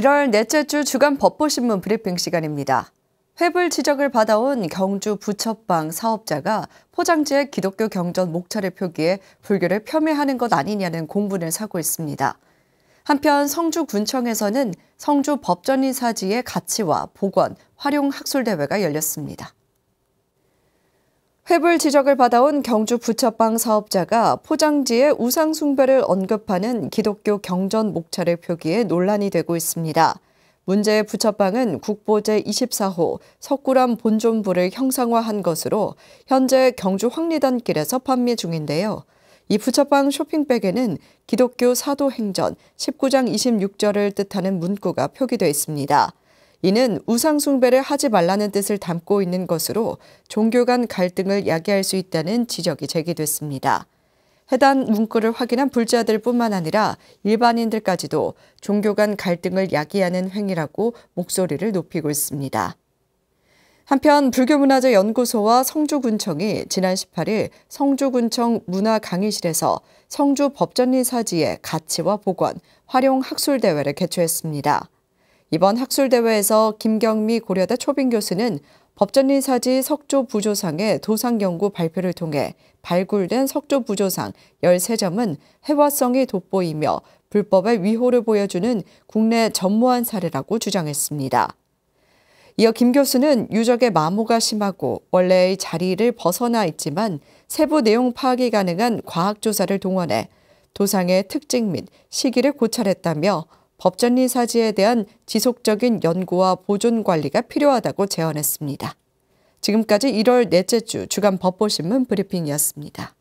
1월 넷째 주 주간 법보신문 브리핑 시간입니다. 회불 지적을 받아온 경주 부처방 사업자가 포장지에 기독교 경전 목차를 표기해 불교를 폄훼하는 것 아니냐는 공분을 사고 있습니다. 한편 성주군청에서는 성주 법전인 사지의 가치와 복원, 활용 학술대회가 열렸습니다. 회불 지적을 받아온 경주 부처빵 사업자가 포장지에 우상 숭배를 언급하는 기독교 경전 목차를 표기해 논란이 되고 있습니다. 문제의 부처빵은 국보제 24호 석굴암 본존부를 형상화한 것으로 현재 경주 황리단 길에서 판매 중인데요. 이 부처빵 쇼핑백에는 기독교 사도행전 19장 26절을 뜻하는 문구가 표기되어 있습니다. 이는 우상숭배를 하지 말라는 뜻을 담고 있는 것으로 종교 간 갈등을 야기할 수 있다는 지적이 제기됐습니다. 해당 문구를 확인한 불자들 뿐만 아니라 일반인들까지도 종교 간 갈등을 야기하는 행위라고 목소리를 높이고 있습니다. 한편 불교문화재연구소와 성주군청이 지난 18일 성주군청 문화강의실에서 성주 법전리 사지의 가치와 복원, 활용 학술대회를 개최했습니다. 이번 학술대회에서 김경미 고려대 초빙 교수는 법전인사지 석조 부조상의 도상 연구 발표를 통해 발굴된 석조 부조상 13점은 해화성이 돋보이며 불법의 위호를 보여주는 국내 전무한 사례라고 주장했습니다. 이어 김 교수는 유적의 마모가 심하고 원래의 자리를 벗어나 있지만 세부 내용 파악이 가능한 과학조사를 동원해 도상의 특징 및 시기를 고찰했다며 법전리 사지에 대한 지속적인 연구와 보존 관리가 필요하다고 제언했습니다. 지금까지 1월 넷째 주 주간 법보신문 브리핑이었습니다.